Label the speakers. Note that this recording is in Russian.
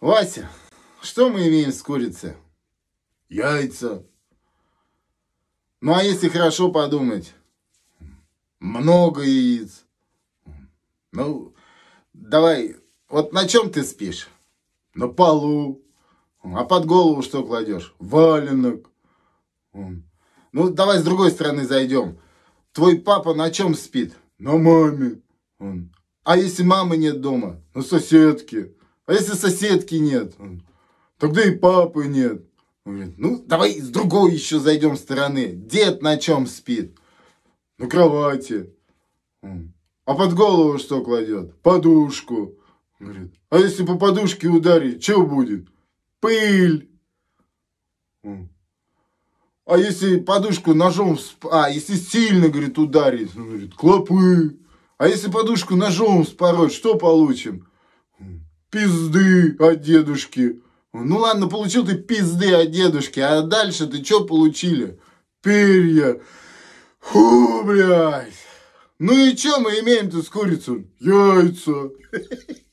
Speaker 1: Вася, что мы имеем с курицей? Яйца. Ну, а если хорошо подумать, много яиц. Ну, давай, вот на чем ты спишь? На полу. А под голову что кладешь? Валенок. Ну, давай с другой стороны зайдем. Твой папа на чем спит? На маме. А если мамы нет дома? На соседке. А если соседки нет? Тогда и папы нет. Он говорит, ну, давай с другой еще зайдем стороны. Дед на чем спит? На кровати. А под голову что кладет? Подушку. Он говорит, а если по подушке ударить, что будет? Пыль. А если подушку ножом, а если сильно, говорит, ударить, он говорит, клопы. А если подушку ножом спороть, что получим? пизды от дедушки. Ну ладно, получил ты пизды от дедушки, а дальше ты что получили? Перья. Фу, блядь. Ну и что мы имеем тут с курицей? Яйца.